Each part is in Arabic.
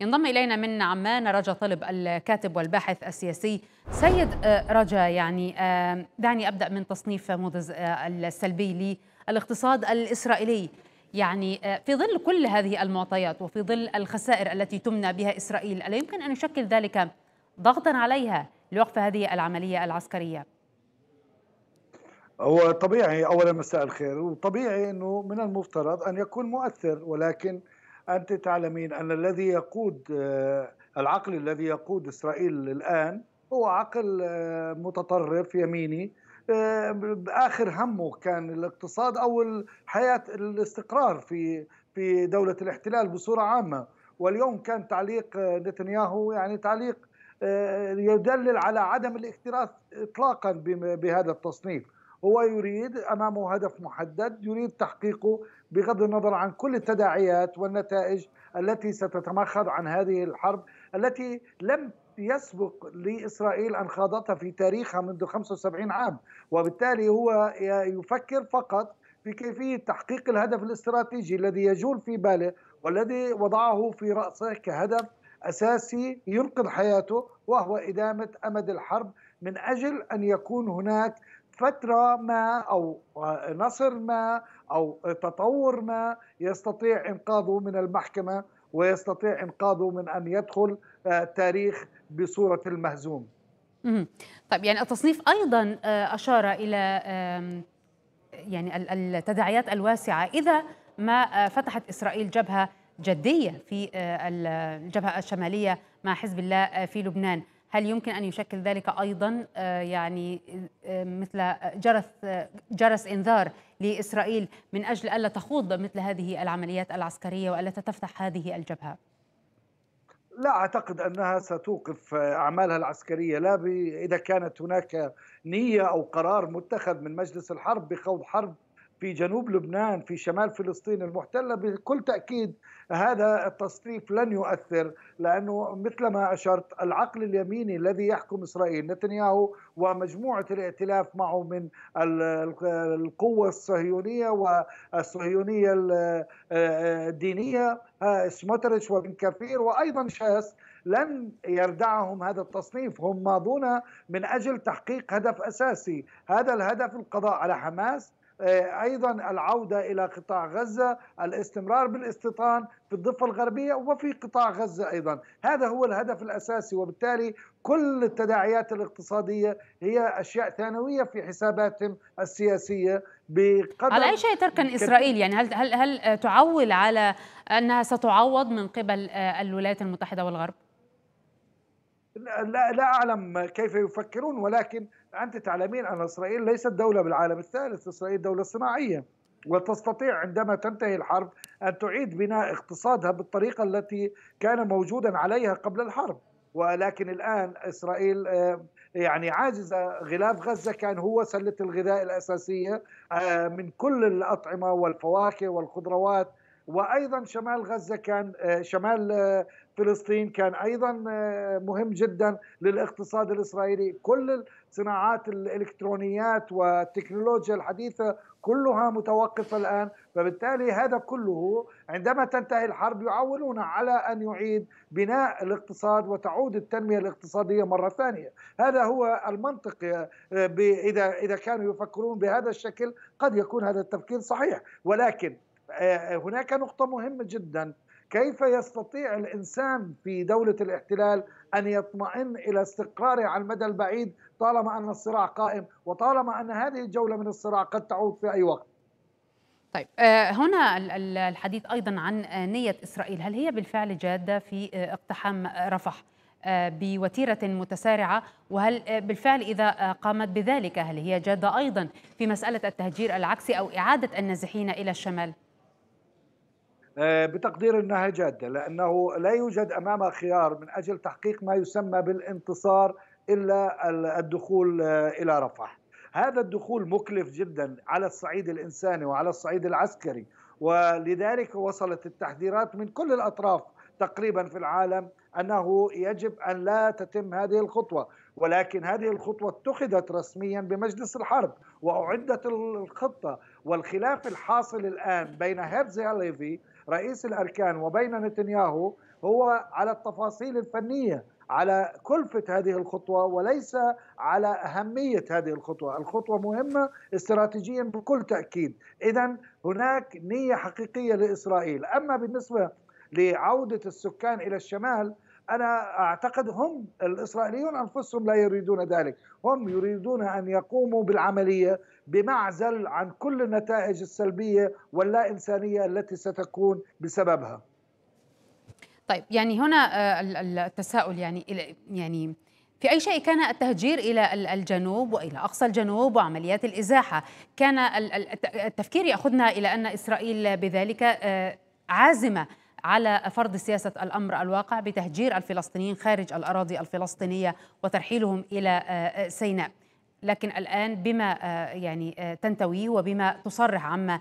ينضم إلينا من عمان رجا طلب الكاتب والباحث السياسي سيد آه، رجا يعني آه، دعني أبدأ من تصنيف موديز آه، السلبي للاقتصاد الإسرائيلي يعني في ظل كل هذه المعطيات وفي ظل الخسائر التي تمنى بها إسرائيل ألا يمكن أن يشكل ذلك ضغطا عليها لوقف هذه العملية العسكرية؟ هو طبيعي اولا مساء الخير وطبيعي انه من المفترض ان يكون مؤثر ولكن أنت تعلمين أن الذي يقود آه، العقل الذي يقود إسرائيل الآن هو عقل آه، متطرف يميني آه، آخر همه كان الاقتصاد أو حياة الاستقرار في في دولة الاحتلال بصورة عامة واليوم كان تعليق نتنياهو يعني تعليق يدلل على عدم الاكتراث إطلاقا بهذا التصنيف هو يريد امامه هدف محدد يريد تحقيقه بغض النظر عن كل التداعيات والنتائج التي ستتمخض عن هذه الحرب التي لم يسبق لإسرائيل أن خاضتها في تاريخها منذ 75 عام وبالتالي هو يفكر فقط في كيفية تحقيق الهدف الاستراتيجي الذي يجول في باله والذي وضعه في رأسه كهدف أساسي ينقذ حياته وهو إدامة أمد الحرب من أجل أن يكون هناك فترة ما أو آه، نصر ما أو تطور ما يستطيع إنقاذه من المحكمة ويستطيع إنقاذه من أن يدخل آه، تاريخ بصورة المهزوم طيب يعني التصنيف أيضا آه، أشار إلى يعني التداعيات الواسعة إذا ما فتحت إسرائيل جبهة جدية في الجبهة الشمالية مع حزب الله في لبنان هل يمكن أن يشكل ذلك أيضا آه، يعني آه، آه، مثل جرس جرس إنذار لإسرائيل من أجل ألا تخوض مثل هذه العمليات العسكرية وألا تفتح هذه الجبهة؟ لا أعتقد أنها ستوقف أعمالها العسكرية لا إذا كانت هناك نية أو قرار متخذ من مجلس الحرب بخوض حرب في جنوب لبنان في شمال فلسطين المحتلة بكل تأكيد هذا التصنيف لن يؤثر لأنه مثل ما أشرت العقل اليميني الذي يحكم إسرائيل نتنياهو ومجموعة الائتلاف معه من القوة الصهيونية والصهيونية الدينية آه، سموتريتش وبن كفير وأيضا شاس لن يردعهم هذا التصنيف هم ماضون من أجل تحقيق هدف أساسي هذا الهدف القضاء على حماس آه، ايضا العوده الى قطاع غزه، الاستمرار بالاستيطان في الضفه الغربيه وفي قطاع غزه ايضا، هذا هو الهدف الاساسي وبالتالي كل التداعيات الاقتصاديه هي اشياء ثانويه في حساباتهم السياسيه بقدر على اي شيء تركن اسرائيل يعني هل هل هل تعول على انها ستعوض من قبل آه، الولايات المتحده والغرب؟ لا لا اعلم كيف يفكرون ولكن انت تعلمين ان اسرائيل ليست دوله بالعالم الثالث، اسرائيل دوله صناعيه وتستطيع عندما تنتهي الحرب ان تعيد بناء اقتصادها بالطريقه التي كان موجودا عليها قبل الحرب، ولكن الان اسرائيل آه، يعني عاجزه غلاف غزه كان هو سله الغذاء الاساسيه آه، من كل الاطعمه والفواكه والخضروات وايضا شمال غزه كان آه، شمال فلسطين كان ايضا آه، مهم جدا للاقتصاد الاسرائيلي كل صناعات الالكترونيات والتكنولوجيا الحديثه كلها متوقفه الان فبالتالي هذا كله عندما تنتهي الحرب يعولون على ان يعيد بناء الاقتصاد وتعود التنميه الاقتصاديه مره ثانيه هذا هو المنطق آه، اذا اذا كانوا يفكرون بهذا الشكل قد يكون هذا التفكير صحيح ولكن آه، هناك نقطه مهمه جدا كيف يستطيع الإنسان في دولة الاحتلال أن يطمئن إلى استقراره على المدى البعيد طالما أن الصراع قائم وطالما أن هذه الجولة من الصراع قد تعود في أي وقت طيب آه، هنا الحديث أيضا عن آه، نية إسرائيل هل هي بالفعل جادة في آه، اقتحام رفح بوتيرة متسارعة وهل بالفعل إذا قامت بذلك هل هي جادة أيضا في مسألة التهجير العكسي أو إعادة النازحين إلى الشمال؟ آه، بتقدير انها جاده لانه لا يوجد امامها خيار من اجل تحقيق ما يسمى بالانتصار الا الدخول آه، الى رفح. هذا الدخول مكلف جدا على الصعيد الانساني وعلى الصعيد العسكري ولذلك وصلت التحذيرات من كل الاطراف تقريبا في العالم انه يجب ان لا تتم هذه الخطوه ولكن هذه الخطوه اتخذت رسميا بمجلس الحرب واعدت الخطه والخلاف الحاصل الان بين هيرزي ليفي رئيس الأركان وبين نتنياهو هو على التفاصيل الفنية على كلفة هذه الخطوة وليس على أهمية هذه الخطوة الخطوة مهمة استراتيجيا بكل تأكيد إذا هناك نية حقيقية لإسرائيل أما بالنسبة لعودة السكان إلى الشمال أنا أعتقد هم الإسرائيليون أنفسهم لا يريدون ذلك هم يريدون أن يقوموا بالعملية بمعزل عن كل النتائج السلبية واللا إنسانية التي ستكون بسببها طيب يعني هنا آه، التساؤل يعني يعني في أي شيء كان التهجير إلى الجنوب وإلى أقصى الجنوب وعمليات الإزاحة كان التفكير يأخذنا إلى أن إسرائيل بذلك آه، عازمة على فرض سياسة الأمر الواقع بتهجير الفلسطينيين خارج الأراضي الفلسطينية وترحيلهم إلى آه، سيناء لكن الآن بما آه، يعني آه، تنتويه وبما تصرح عما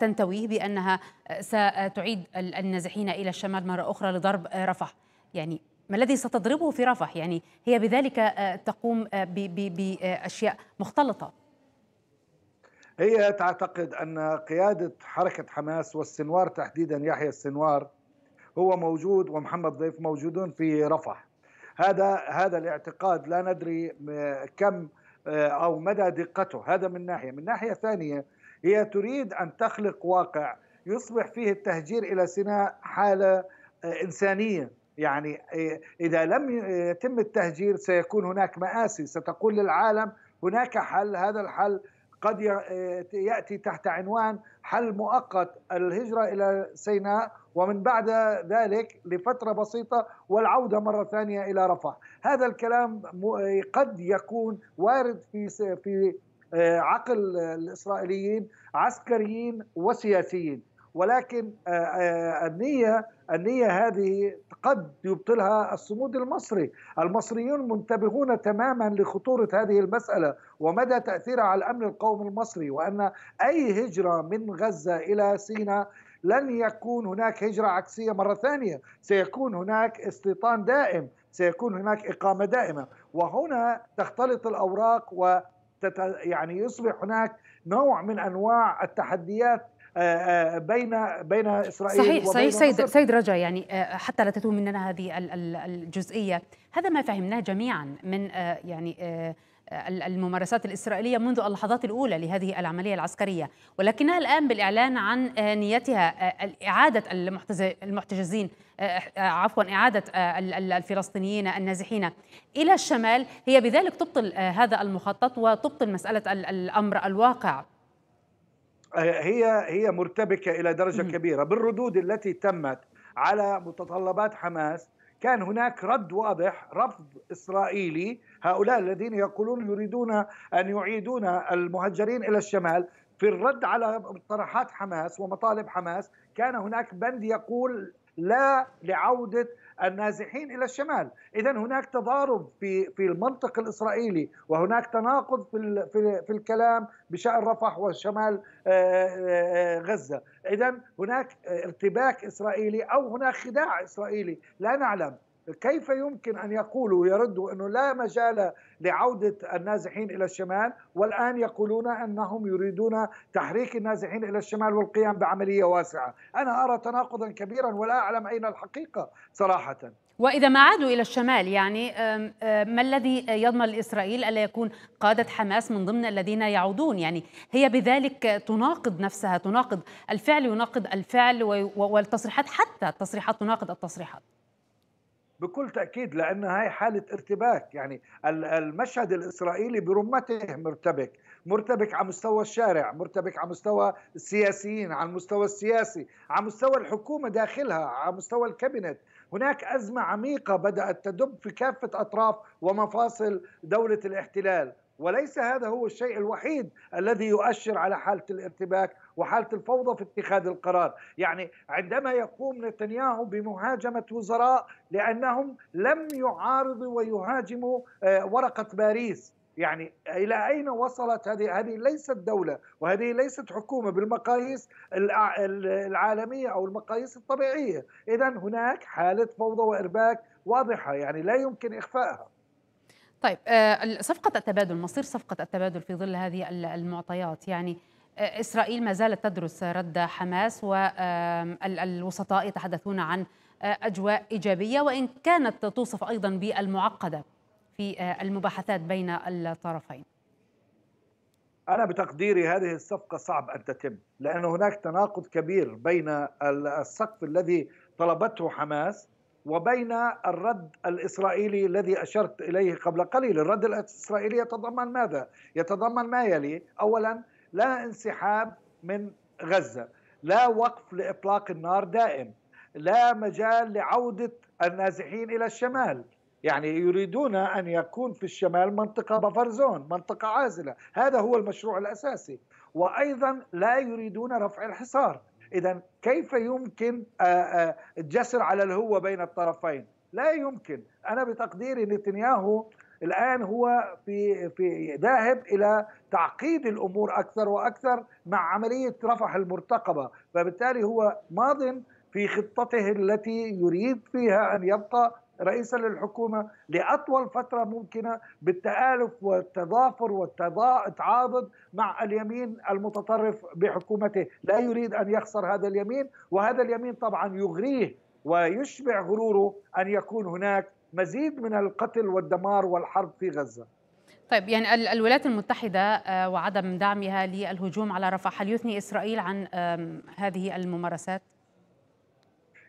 تنتويه بأنها ستعيد النازحين إلى الشمال مرة أخرى لضرب رفح يعني ما الذي ستضربه في رفح يعني هي بذلك تقوم بأشياء مختلطة هي تعتقد أن قيادة حركة حماس والسنوار تحديدا يحيى السنوار هو موجود ومحمد ضيف موجودون في رفح هذا هذا الاعتقاد لا ندري آه، كم آه، أو مدى دقته هذا من ناحية من ناحية ثانية هي تريد أن تخلق واقع يصبح فيه التهجير إلى سيناء حالة آه، إنسانية يعني إذا لم يتم التهجير سيكون هناك مآسي ستقول للعالم هناك حل هذا الحل قد آه، ياتي تحت عنوان حل مؤقت الهجره الى سيناء ومن بعد ذلك لفتره بسيطه والعوده مره ثانيه الى رفح، هذا الكلام آه، قد يكون وارد في في آه، عقل الاسرائيليين عسكريين وسياسيين، ولكن آه، آه، النية النية هذه قد يبطلها الصمود المصري المصريون منتبهون تماما لخطورة هذه المسألة ومدى تأثيرها على الأمن القومي المصري وأن أي هجرة من غزة إلى سيناء لن يكون هناك هجرة عكسية مرة ثانية سيكون هناك استيطان دائم سيكون هناك إقامة دائمة وهنا تختلط الأوراق و يعني يصبح هناك نوع من أنواع التحديات آه، آه، بين بين اسرائيل صحيح صحيح سيد سيد رجا يعني آه، حتى لا تتوه مننا هذه الجزئيه هذا ما فهمناه جميعا من يعني الممارسات الإسرائيلية منذ اللحظات الأولى لهذه العملية العسكرية ولكنها الآن بالإعلان عن نيتها إعادة المحتجزين عفوا إعادة الفلسطينيين النازحين إلى الشمال هي بذلك تبطل هذا المخطط وتبطل مسألة الأمر الواقع هي هي مرتبكه الى درجه كبيره بالردود التي تمت على متطلبات حماس كان هناك رد واضح رفض اسرائيلي هؤلاء الذين يقولون يريدون ان يعيدون المهجرين الى الشمال في الرد على مقترحات حماس ومطالب حماس كان هناك بند يقول لا لعوده النازحين الى الشمال، اذا هناك تضارب في في المنطق الاسرائيلي وهناك تناقض في في, في الكلام بشان رفح وشمال آه، آه، آه، غزه، اذا هناك ارتباك اسرائيلي او هناك خداع اسرائيلي، لا نعلم، كيف يمكن أن يقولوا يردوا أنه لا مجال لعودة النازحين إلى الشمال والآن يقولون أنهم يريدون تحريك النازحين إلى الشمال والقيام بعملية واسعة أنا أرى تناقضا كبيرا ولا أعلم أين الحقيقة صراحة وإذا ما عادوا إلى الشمال يعني ما الذي يضمن لإسرائيل ألا يكون قادة حماس من ضمن الذين يعودون يعني هي بذلك تناقض نفسها تناقض الفعل يناقض الفعل والتصريحات حتى التصريحات تناقض التصريحات بكل تاكيد لان هاي حاله ارتباك يعني المشهد الاسرائيلي برمته مرتبك مرتبك على مستوى الشارع مرتبك على مستوى السياسيين على المستوى السياسي على مستوى الحكومه داخلها على مستوى الكابينت هناك ازمه عميقه بدات تدب في كافه اطراف ومفاصل دوله الاحتلال وليس هذا هو الشيء الوحيد الذي يؤشر على حاله الارتباك وحالة الفوضى في اتخاذ القرار يعني عندما يقوم نتنياهو بمهاجمة وزراء لأنهم لم يعارضوا ويهاجموا آه، ورقة باريس يعني الى اين وصلت هذه هذه ليست دوله وهذه ليست حكومه بالمقاييس العالميه او المقاييس الطبيعيه اذا هناك حاله فوضى وارباك واضحه يعني لا يمكن اخفائها طيب آه، صفقه التبادل مصير صفقه التبادل في ظل هذه المعطيات يعني إسرائيل ما زالت تدرس رد حماس والوسطاء يتحدثون عن آه، أجواء إيجابية وإن كانت توصف أيضا بالمعقدة في آه، المباحثات بين الطرفين أنا بتقديري هذه الصفقة صعب أن تتم لأن هناك تناقض كبير بين السقف الذي طلبته حماس وبين الرد الإسرائيلي الذي أشرت إليه قبل قليل الرد الإسرائيلي يتضمن ماذا؟ يتضمن ما يلي أولا لا انسحاب من غزة لا وقف لإطلاق النار دائم لا مجال لعودة النازحين إلى الشمال يعني يريدون أن يكون في الشمال منطقة بفر زون منطقة عازلة هذا هو المشروع الأساسي وأيضا لا يريدون رفع الحصار إذا كيف يمكن الجسر على الهوة بين الطرفين لا يمكن أنا بتقديري نتنياهو الآن هو في في ذاهب إلى تعقيد الأمور أكثر وأكثر مع عملية رفح المرتقبة فبالتالي هو ماض في خطته التي يريد فيها أن يبقى رئيسا للحكومه لاطول فتره ممكنه بالتالف والتضافر والتعاضد مع اليمين المتطرف بحكومته، لا يريد ان يخسر هذا اليمين وهذا اليمين طبعا يغريه ويشبع غروره ان يكون هناك مزيد من القتل والدمار والحرب في غزه طيب يعني الولايات المتحدة آه، وعدم دعمها للهجوم على رفح هل يثني إسرائيل عن هذه الممارسات؟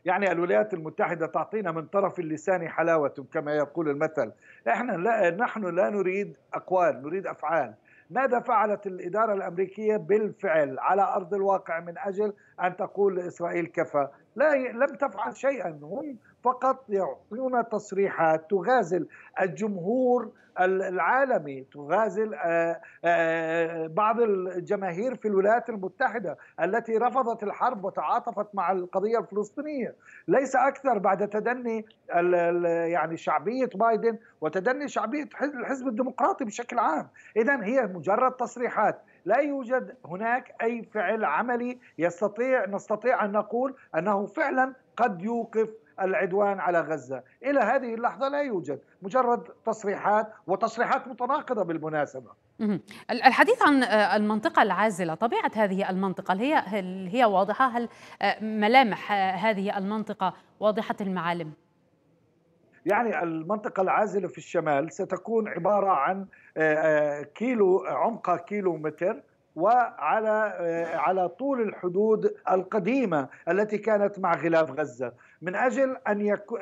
يعني الولايات المتحدة تعطينا من طرف اللسان حلاوة كما يقول المثل احنا لا نحن لا نريد أقوال نريد أفعال ماذا فعلت الإدارة الأمريكية بالفعل على أرض الواقع من أجل أن تقول لإسرائيل كفى لا لم تفعل شيئا هم فقط يعطون تصريحات تغازل الجمهور العالمي تغازل آه، آه، آه، بعض الجماهير في الولايات المتحدة التي رفضت الحرب وتعاطفت مع القضية الفلسطينية ليس أكثر بعد تدني يعني شعبية بايدن وتدني شعبية الحزب الديمقراطي بشكل عام إذا هي مجرد تصريحات لا يوجد هناك أي فعل عملي يستطيع نستطيع أن نقول أنه فعلا قد يوقف العدوان على غزة إلى هذه اللحظة لا يوجد مجرد تصريحات وتصريحات متناقضة بالمناسبة الحديث عن آه، المنطقة العازلة طبيعة هذه المنطقة هل هي, هل هي واضحة هل آه، ملامح آه، هذه المنطقة واضحة المعالم يعني المنطقة العازلة في الشمال ستكون عبارة عن كيلو عمقها كيلو متر وعلى آه، على طول الحدود القديمه التي كانت مع غلاف غزه من اجل ان يكون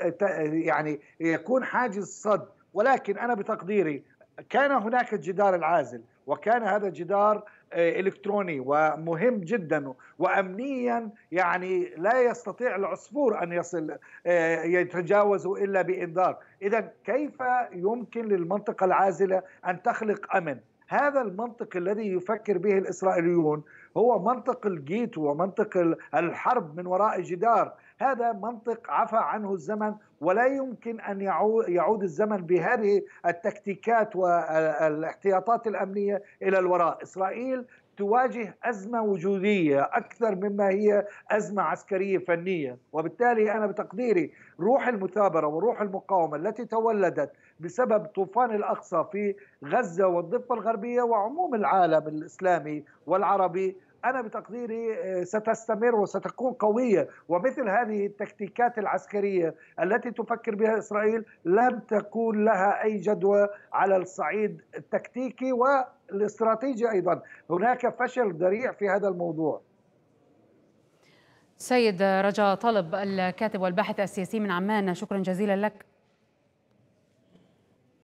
يعني يكون حاجز صد ولكن انا بتقديري كان هناك الجدار العازل وكان هذا الجدار آه، الكتروني ومهم جدا وامنيا يعني لا يستطيع العصفور ان يصل آه، يتجاوزه الا بانذار، اذا كيف يمكن للمنطقه العازله ان تخلق امن؟ هذا المنطق الذي يفكر به الإسرائيليون هو منطق الجيت ومنطق الحرب من وراء جدار هذا منطق عفى عنه الزمن ولا يمكن أن يعود الزمن بهذه التكتيكات والاحتياطات الأمنية إلى الوراء إسرائيل تواجه أزمة وجودية أكثر مما هي أزمة عسكرية فنية وبالتالي أنا بتقديري روح المثابرة وروح المقاومة التي تولدت بسبب طوفان الأقصى في غزة والضفة الغربية وعموم العالم الإسلامي والعربي أنا بتقديري آه، ستستمر وستكون قوية ومثل هذه التكتيكات العسكرية التي تفكر بها إسرائيل لم تكون لها أي جدوى على الصعيد التكتيكي والاستراتيجي أيضا هناك فشل ذريع في هذا الموضوع سيد رجاء طلب الكاتب والباحث السياسي من عمان شكرا جزيلا لك